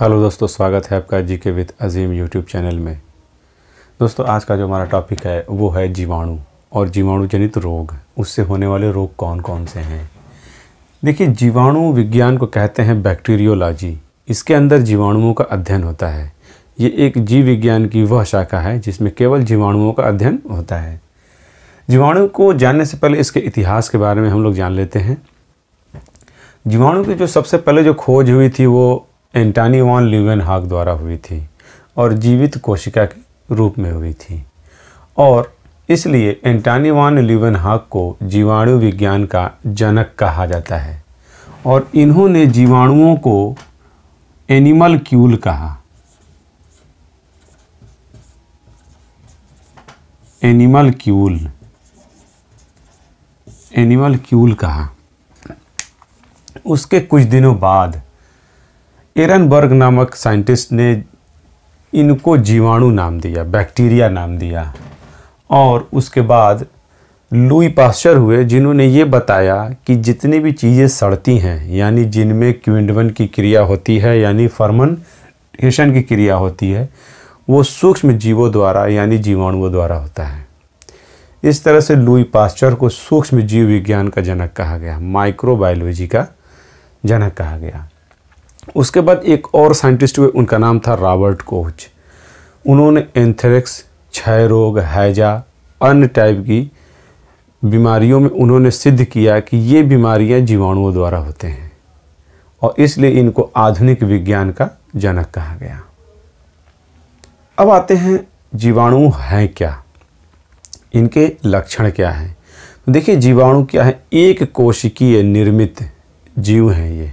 hello दोस्तों स्वागत है आपका जी के विद अजीम यूट्यूब चैनल में दोस्तों आज का जो हमारा टॉपिक है वो है जीवाणु और जीवाणु जनित रोग उससे होने वाले रोग कौन कौन से हैं देखिए जीवाणु विज्ञान को कहते हैं बैक्टीरियोलॉजी इसके अंदर जीवाणुओं का अध्ययन होता है ये एक जीव विज्ञान की वह शाखा है जिसमें केवल जीवाणुओं का अध्ययन होता है जीवाणु को जानने से पहले इसके इतिहास के बारे में हम लोग जान लेते हैं जीवाणु की जो सबसे पहले जो खोज हुई थी वो एंटानी वॉन लिवेन हाक द्वारा हुई थी और जीवित कोशिका के रूप में हुई थी और इसलिए एंटानी वॉन लिवेन हाक को जीवाणु विज्ञान का जनक कहा जाता है और इन्होंने जीवाणुओं को एनिमल क्यूल कहा एनिमल क्यूल एनिमल क्यूल कहा उसके कुछ दिनों बाद एरन बर्ग नामक साइंटिस्ट ने इनको जीवाणु नाम दिया बैक्टीरिया नाम दिया और उसके बाद लुई पास्चर हुए जिन्होंने ये बताया कि जितनी भी चीज़ें सड़ती हैं यानी जिनमें क्विंडवन की क्रिया होती है यानी फर्मनटेशन की क्रिया होती है वो सूक्ष्म जीवों द्वारा यानी जीवाणुओं द्वारा होता है इस तरह से लुई पास्चर को सूक्ष्म जीव विज्ञान का जनक कहा गया माइक्रोबायोलॉजी का जनक कहा गया उसके बाद एक और साइंटिस्ट हुए उनका नाम था रॉबर्ट कोच उन्होंने एंथ्रेक्स क्षय रोग हैजा अन्य टाइप की बीमारियों में उन्होंने सिद्ध किया कि ये बीमारियां जीवाणुओं द्वारा होते हैं और इसलिए इनको आधुनिक विज्ञान का जनक कहा गया अब आते हैं जीवाणु हैं क्या इनके लक्षण क्या हैं तो देखिए जीवाणु क्या है एक कोशिकीय निर्मित जीव हैं ये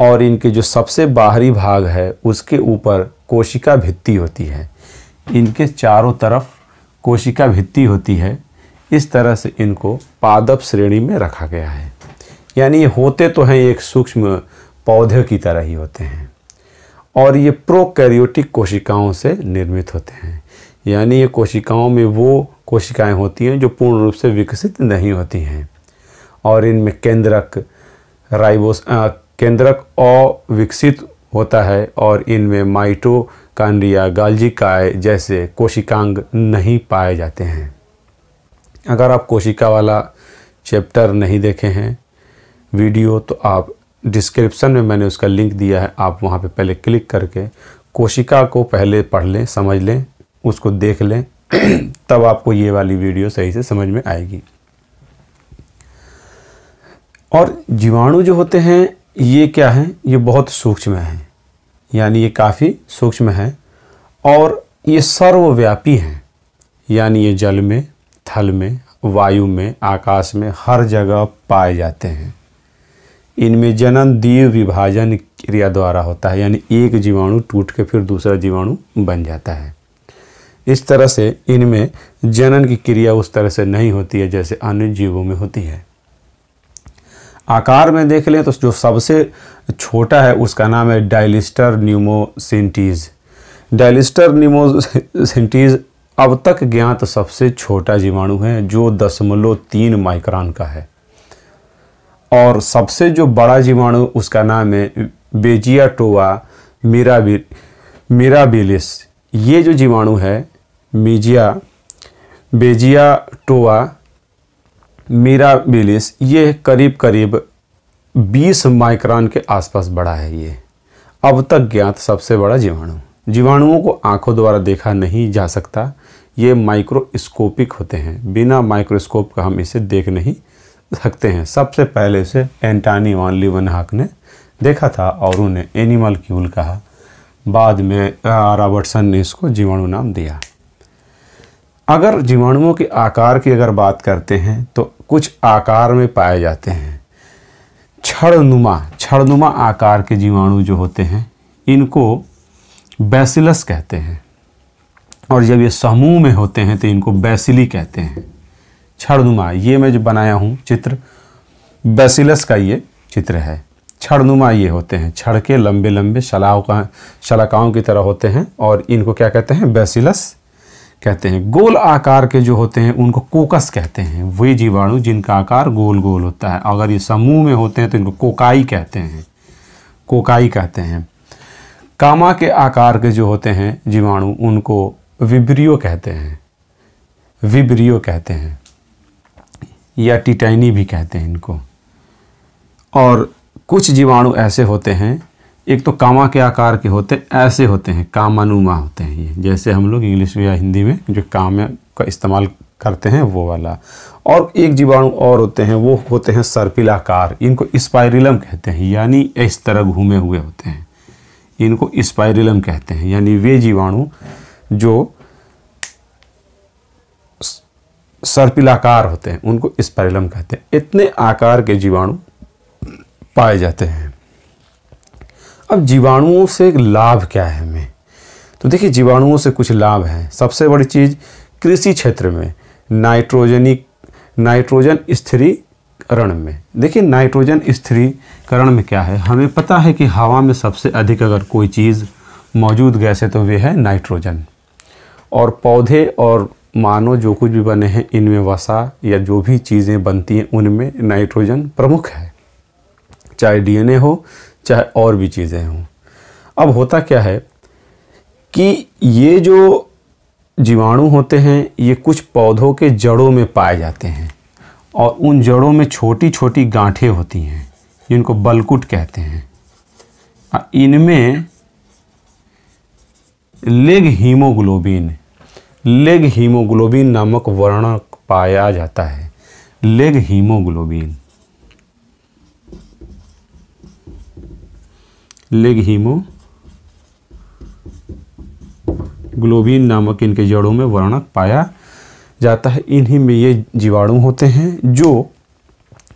और इनके जो सबसे बाहरी भाग है उसके ऊपर कोशिका भित्ति होती है इनके चारों तरफ कोशिका भित्ति होती है इस तरह से इनको पादप श्रेणी में रखा गया है यानी ये होते तो हैं एक सूक्ष्म पौधे की तरह ही होते हैं और ये प्रोकैरियोटिक कोशिकाओं से निर्मित होते हैं यानी ये कोशिकाओं में वो कोशिकाएं होती हैं जो पूर्ण रूप से विकसित नहीं होती हैं और इनमें केंद्रक राइबोस केंद्रक अविकसित होता है और इनमें माइटोकांड्रिया गाल्जिकाय जैसे कोशिकांग नहीं पाए जाते हैं अगर आप कोशिका वाला चैप्टर नहीं देखे हैं वीडियो तो आप डिस्क्रिप्शन में मैंने उसका लिंक दिया है आप वहाँ पे पहले क्लिक करके कोशिका को पहले पढ़ लें समझ लें उसको देख लें तब आपको ये वाली वीडियो सही से समझ में आएगी और जीवाणु जो होते हैं ये क्या है ये बहुत सूक्ष्म है यानी ये काफ़ी सूक्ष्म है और ये सर्वव्यापी हैं यानी ये जल में थल में वायु में आकाश में हर जगह पाए जाते हैं इनमें जनन दीव विभाजन क्रिया द्वारा होता है यानी एक जीवाणु टूट के फिर दूसरा जीवाणु बन जाता है इस तरह से इनमें जनन की क्रिया उस तरह से नहीं होती है जैसे अन्य जीवों में होती है आकार में देख लें तो जो सबसे छोटा है उसका नाम है डायलिस्टर न्यूमोसिंटीज डायलिस्टर न्यूमोसिंटीज अब तक ज्ञात सबसे छोटा जीवाणु है जो दशमलव तीन माइक्रॉन का है और सबसे जो बड़ा जीवाणु उसका नाम है बेजिया टोवा मीरा मिराबिलिस ये जो जीवाणु है मीजिया बेजिया टोवा मीराबिलिस ये करीब करीब 20 माइक्रॉन के आसपास बड़ा है ये अब तक ज्ञात सबसे बड़ा जीवाणु जीवाणुओं को आंखों द्वारा देखा नहीं जा सकता ये माइक्रोस्कोपिक होते हैं बिना माइक्रोस्कोप का हम इसे देख नहीं सकते हैं सबसे पहले इसे एंटानी वन लिवन हाक ने देखा था और उन्हें एनिमल क्यूल कहा बाद में रॉबर्टसन ने इसको जीवाणु नाम दिया अगर जीवाणुओं के आकार की अगर बात करते हैं तो कुछ आकार में पाए जाते हैं छड़नुमा छड़नुमा आकार के जीवाणु जो होते हैं इनको बैसिलस कहते हैं और जब ये समूह में होते हैं तो इनको बैसिली कहते हैं छड़नुमा ये मैं जो बनाया हूँ चित्र बैसिलस का ये चित्र है छड़नुमा ये होते हैं छड़ के लंबे लंबे शलाओं का शलाकाओं की तरह होते हैं और इनको क्या कहते हैं बैसिलस कहते हैं गोल आकार के जो होते हैं उनको कोकस कहते हैं वे जीवाणु जिनका आकार गोल गोल होता है अगर ये समूह में होते हैं तो इनको कोकाई कहते हैं कोकाई कहते हैं कामा के आकार के जो होते हैं जीवाणु उनको विब्रियो कहते हैं विब्रियो कहते हैं या टिटैनी भी कहते हैं इनको और कुछ जीवाणु ऐसे होते हैं एक तो कामा के आकार के होते हैं ऐसे होते हैं कामानुमा होते हैं ये जैसे हम लोग इंग्लिश में या हिंदी में जो काम का इस्तेमाल करते हैं वो वाला और एक जीवाणु और होते हैं वो होते हैं सर्पिलाकार इनको स्पायरिलम कहते हैं यानी इस तरह घूमे हुए होते हैं इनको स्पायरिलम कहते हैं यानी वे जीवाणु जो सर्पिलाकार होते हैं उनको स्पायरिलम कहते हैं इतने आकार के जीवाणु पाए जाते हैं अब जीवाणुओं से लाभ क्या है हमें तो देखिए जीवाणुओं से कुछ लाभ हैं सबसे बड़ी चीज़ कृषि क्षेत्र में नाइट्रोजनिक नाइट्रोजन स्थिरीकरण में देखिए नाइट्रोजन स्थिरीकरण में क्या है हमें पता है कि हवा में सबसे अधिक अगर कोई चीज़ मौजूद गैस है तो वे है नाइट्रोजन और पौधे और मानो जो कुछ भी बने हैं इनमें वसा या जो भी चीज़ें बनती हैं उनमें नाइट्रोजन प्रमुख है चाहे डीएनए हो चाहे और भी चीज़ें हों अब होता क्या है कि ये जो जीवाणु होते हैं ये कुछ पौधों के जड़ों में पाए जाते हैं और उन जड़ों में छोटी छोटी गांठें होती हैं जिनको बलकुट कहते हैं इनमें लेग हीमोग्लोबिन लेग हीमोग्लोबिन नामक वर्णक पाया जाता है leghaemoglobin leghaemoglobin नामक इनके जड़ों में वर्णक पाया जाता है इन्हीं में ये जीवाणु होते हैं जो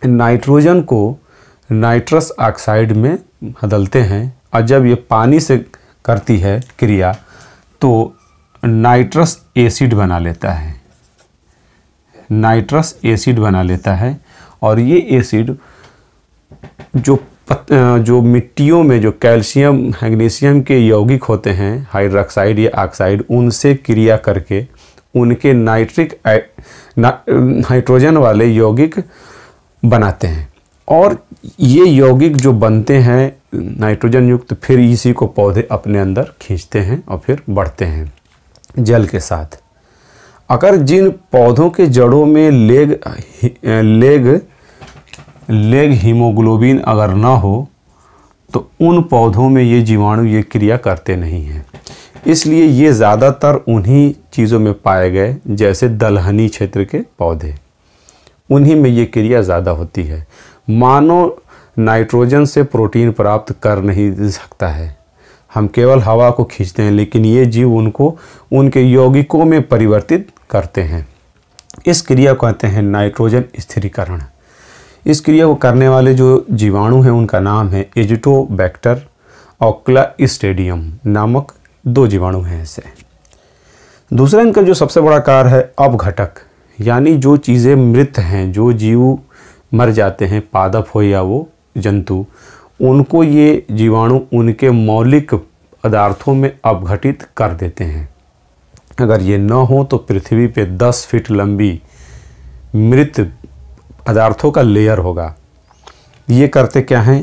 नाइट्रोजन को नाइट्रस ऑक्साइड में बदलते हैं और जब ये पानी से करती है क्रिया तो नाइट्रस एसिड बना लेता है नाइट्रस एसिड बना लेता है और ये एसिड जो जो मिट्टियों में जो कैल्शियम मैग्नीशियम के यौगिक होते हैं हाइड्रोक्साइड या ऑक्साइड उनसे क्रिया करके उनके नाइट्रिक नाइट्रोजन वाले यौगिक बनाते हैं और ये यौगिक जो बनते हैं नाइट्रोजन युक्त फिर इसी को पौधे अपने अंदर खींचते हैं और फिर बढ़ते हैं जल के साथ अगर जिन पौधों के जड़ों में लेग लेग लेग हीमोग्लोबिन अगर ना हो तो उन पौधों में ये जीवाणु ये क्रिया करते नहीं हैं इसलिए ये ज़्यादातर उन्हीं चीज़ों में पाए गए जैसे दलहनी क्षेत्र के पौधे उन्हीं में ये क्रिया ज़्यादा होती है मानो नाइट्रोजन से प्रोटीन प्राप्त कर नहीं सकता है हम केवल हवा को खींचते हैं लेकिन ये जीव उनको उनके यौगिकों में परिवर्तित करते हैं इस क्रिया को कहते हैं नाइट्रोजन स्थिरीकरण इस क्रिया को करने वाले जो जीवाणु हैं उनका नाम है एजिटो बैक्टर ऑक्ला स्टेडियम नामक दो जीवाणु हैं ऐसे दूसरा इनका जो सबसे बड़ा कार है अवघटक यानी जो चीज़ें मृत हैं जो जीव मर जाते हैं पादप हो या वो जंतु उनको ये जीवाणु उनके मौलिक पदार्थों में अपघटित कर देते हैं अगर ये न हो तो पृथ्वी पे 10 फीट लंबी मृत पदार्थों का लेयर होगा ये करते क्या हैं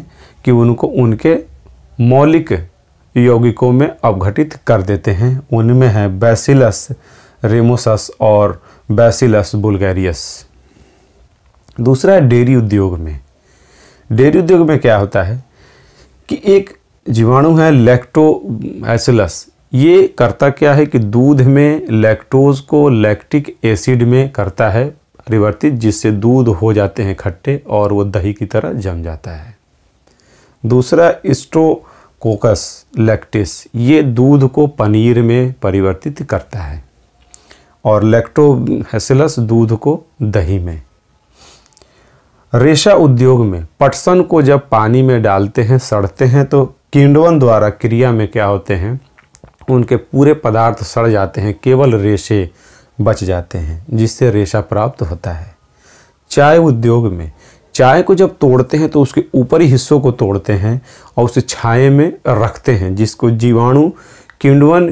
कि उनको उनके मौलिक यौगिकों में अवघटित कर देते हैं उनमें हैं बैसिलस रेमोसस और बैसिलस बुल्गेरियस दूसरा है डेयरी उद्योग में डेयरी उद्योग में क्या होता है कि एक जीवाणु है एसिलस ये करता क्या है कि दूध में लैक्टोज को लैक्टिक एसिड में करता है परिवर्तित जिससे दूध हो जाते हैं खट्टे और वो दही की तरह जम जाता है दूसरा स्ट्रोकोकस लैक्टिस ये दूध को पनीर में परिवर्तित करता है और लैक्टोहेसिलस दूध को दही में रेशा उद्योग में पटसन को जब पानी में डालते हैं सड़ते हैं तो किंडवन द्वारा क्रिया में क्या होते हैं उनके पूरे पदार्थ सड़ जाते हैं केवल रेशे बच जाते हैं जिससे रेशा प्राप्त होता है चाय उद्योग में चाय को जब तोड़ते हैं तो उसके ऊपरी हिस्सों को तोड़ते हैं और उसे छाए में रखते हैं जिसको जीवाणु किण्वन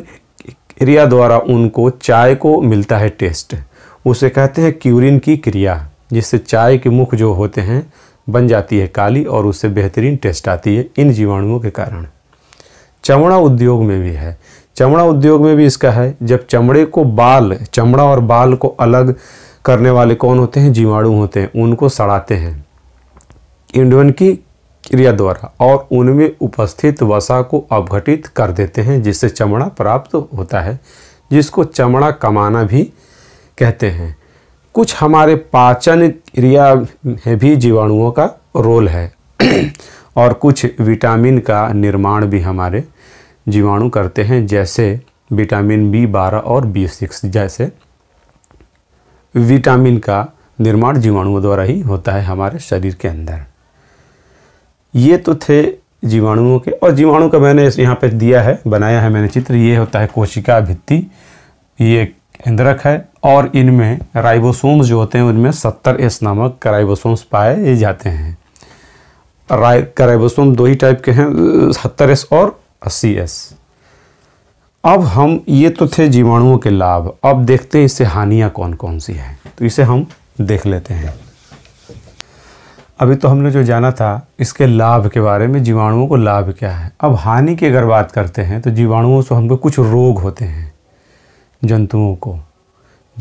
क्रिया द्वारा उनको चाय को मिलता है टेस्ट उसे कहते हैं क्यूरिन की क्रिया जिससे चाय के मुख जो होते हैं बन जाती है काली और उससे बेहतरीन टेस्ट आती है इन जीवाणुओं के कारण चमड़ा उद्योग में भी है चमड़ा उद्योग में भी इसका है जब चमड़े को बाल चमड़ा और बाल को अलग करने वाले कौन होते हैं जीवाणु होते हैं उनको सड़ाते हैं इंडवन की क्रिया द्वारा और उनमें उपस्थित वसा को अवघटित कर देते हैं जिससे चमड़ा प्राप्त होता है जिसको चमड़ा कमाना भी कहते हैं कुछ हमारे पाचन क्रिया में भी जीवाणुओं का रोल है और कुछ विटामिन का निर्माण भी हमारे जीवाणु करते हैं जैसे विटामिन बी बारह और बी सिक्स जैसे विटामिन का निर्माण जीवाणुओं द्वारा ही होता है हमारे शरीर के अंदर ये तो थे जीवाणुओं के और जीवाणु का मैंने यहाँ पे दिया है बनाया है मैंने चित्र ये होता है कोशिका भित्ति ये इंद्रक है और इनमें राइबोसोम्स जो होते हैं उनमें सत्तर एस नामक राइबोसोम्स पाए जाते हैं राय राइबोसोम दो ही टाइप के हैं सत्तर एस और अस्सी एस अब हम ये तो थे जीवाणुओं के लाभ अब देखते हैं इससे हानियाँ कौन कौन सी हैं तो इसे हम देख लेते हैं अभी तो हमने जो जाना था इसके लाभ के बारे में जीवाणुओं को लाभ क्या है अब हानि की अगर बात करते हैं तो जीवाणुओं से हमको कुछ रोग होते हैं जंतुओं को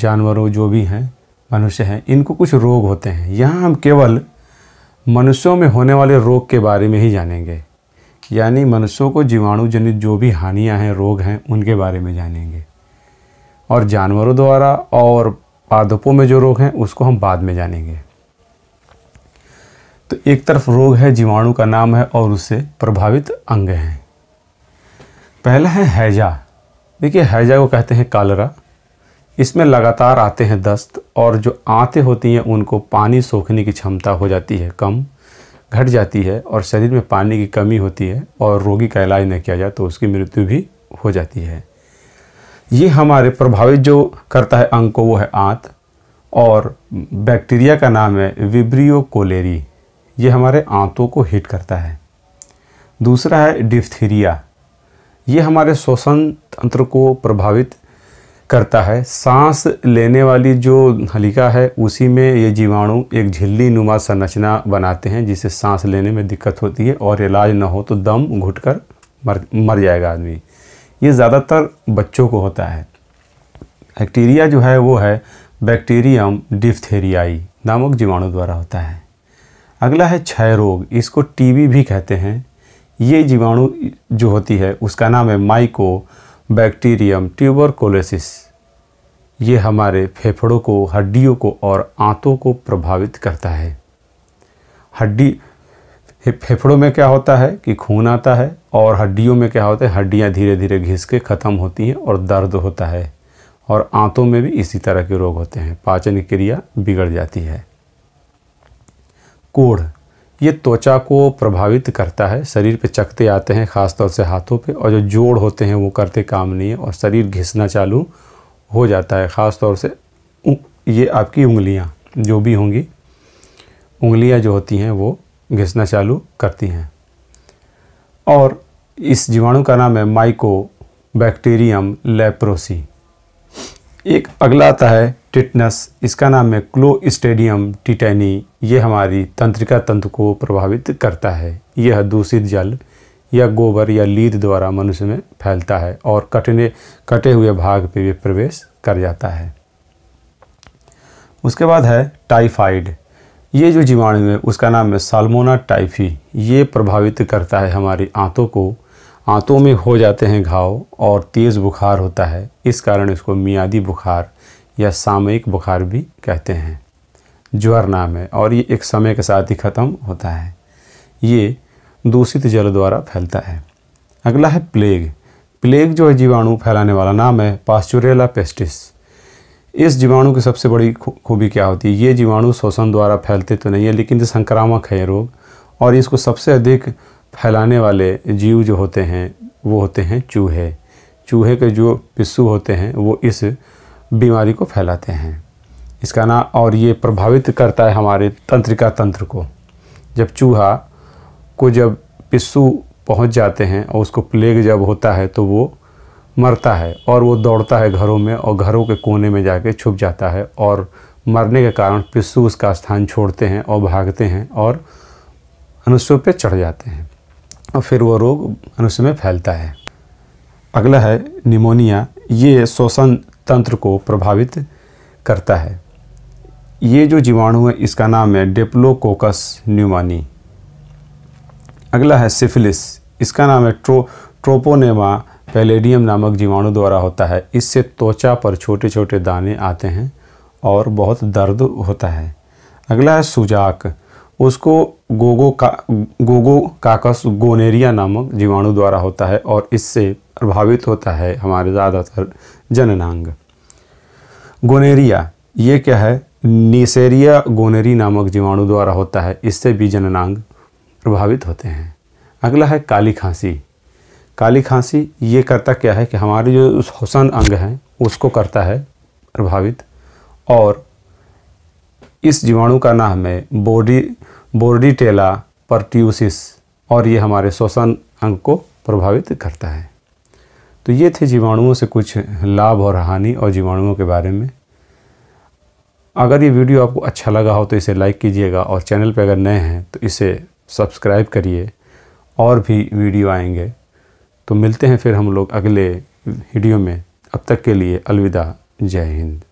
जानवरों जो भी हैं मनुष्य हैं इनको कुछ रोग होते हैं यहाँ हम केवल मनुष्यों में होने वाले रोग के बारे में ही जानेंगे यानी मनुष्यों को जीवाणु जनित जो भी हानियां हैं रोग हैं उनके बारे में जानेंगे और जानवरों द्वारा और पादपों में जो रोग हैं उसको हम बाद में जानेंगे तो एक तरफ रोग है जीवाणु का नाम है और उससे प्रभावित अंग हैं पहला है हैजा देखिए हैजा को कहते हैं कालरा इसमें लगातार आते हैं दस्त और जो आते होती हैं उनको पानी सोखने की क्षमता हो जाती है कम घट जाती है और शरीर में पानी की कमी होती है और रोगी का इलाज नहीं किया जाए तो उसकी मृत्यु भी हो जाती है ये हमारे प्रभावित जो करता है अंग को वो है आंत और बैक्टीरिया का नाम है विब्रियो कोलेरी ये हमारे आंतों को हिट करता है दूसरा है डिफ्थीरिया ये हमारे श्वसन तंत्र को प्रभावित करता है सांस लेने वाली जो नलिका है उसी में ये जीवाणु एक झिल्ली नुमा संरचना बनाते हैं जिससे सांस लेने में दिक्कत होती है और इलाज ना हो तो दम घुट कर मर मर जाएगा आदमी ये ज़्यादातर बच्चों को होता है बैक्टीरिया जो है वो है बैक्टीरियम डिफ्थेरियाई नामक जीवाणु द्वारा होता है अगला है क्षय रोग इसको टीबी भी कहते हैं ये जीवाणु जो होती है उसका नाम है माइको बैक्टीरियम ट्यूबरकोलेसिस ये हमारे फेफड़ों को हड्डियों को और आंतों को प्रभावित करता है हड्डी फेफड़ों में क्या होता है कि खून आता है और हड्डियों में क्या होता है हड्डियाँ धीरे धीरे घिस के ख़त्म होती हैं और दर्द होता है और आंतों में भी इसी तरह के रोग होते हैं पाचन क्रिया बिगड़ जाती है कोढ़ ये त्वचा को प्रभावित करता है शरीर पे चकते आते हैं ख़ासतौर से हाथों पे और जो जोड़ होते हैं वो करते काम नहीं है और शरीर घिसना चालू हो जाता है ख़ासतौर से ये आपकी उंगलियाँ जो भी होंगी उंगलियाँ जो होती हैं वो घिसना चालू करती हैं और इस जीवाणु का नाम है माइको बैक्टीरियम लेप्रोसी एक अगला आता है टिटनस इसका नाम है क्लो स्टेडियम टिटैनी ये हमारी तंत्रिका तंत्र को प्रभावित करता है यह दूषित जल या गोबर या लीद द्वारा मनुष्य में फैलता है और कटने कटे हुए भाग पर भी प्रवेश कर जाता है उसके बाद है टाइफाइड ये जो जीवाणु है उसका नाम है साल्मोना टाइफी ये प्रभावित करता है हमारी आंतों को आंतों में हो जाते हैं घाव और तेज़ बुखार होता है इस कारण इसको मियादी बुखार या सामयिक बुखार भी कहते हैं ज्वर नाम है और ये एक समय के साथ ही ख़त्म होता है ये दूषित जल द्वारा फैलता है अगला है प्लेग प्लेग जो है जीवाणु फैलाने वाला नाम है पास्चुरेला पेस्टिस इस जीवाणु की सबसे बड़ी खूबी क्या होती है ये जीवाणु शोषण द्वारा फैलते तो नहीं है लेकिन संक्रामक है रोग और इसको सबसे अधिक फैलाने वाले जीव जो होते हैं वो होते हैं चूहे चूहे के जो पिस्सू होते हैं वो इस बीमारी को फैलाते हैं इसका ना और ये प्रभावित करता है हमारे तंत्रिका तंत्र को जब चूहा को जब पिस्सू पहुंच जाते हैं और उसको प्लेग जब होता है तो वो मरता है और वो दौड़ता है घरों में और घरों के कोने में जाके छुप जाता है और मरने के कारण पिस्सू उसका स्थान छोड़ते हैं और भागते हैं और मनुष्यों पर चढ़ जाते हैं और फिर वो रोग मनुष्य में फैलता है अगला है निमोनिया ये श्वसन तंत्र को प्रभावित करता है ये जो जीवाणु है इसका नाम है डेप्लोकोकस न्यूमानी अगला है सिफिलिस इसका नाम है ट्रो ट्रोपोनेमा पैलेडियम नामक जीवाणु द्वारा होता है इससे त्वचा पर छोटे छोटे दाने आते हैं और बहुत दर्द होता है अगला है सुजाक उसको गोगो का गोगो काकस गोनेरिया नामक जीवाणु द्वारा होता है और इससे प्रभावित होता है हमारे ज़्यादातर जननांग गोनेरिया ये क्या है निसेरिया गोनेरी नामक जीवाणु द्वारा होता है इससे भी जननांग प्रभावित होते हैं अगला है काली खांसी काली खांसी ये करता क्या है कि हमारे जो श्वसन अंग हैं उसको करता है प्रभावित और इस जीवाणु का नाम है बोडी बोर्डिटेला परट्यूसिस और ये हमारे श्वसन अंग को प्रभावित करता है तो ये थे जीवाणुओं से कुछ लाभ और हानि और जीवाणुओं के बारे में अगर ये वीडियो आपको अच्छा लगा हो तो इसे लाइक कीजिएगा और चैनल पर अगर नए हैं तो इसे सब्सक्राइब करिए और भी वीडियो आएंगे तो मिलते हैं फिर हम लोग अगले वीडियो में अब तक के लिए अलविदा जय हिंद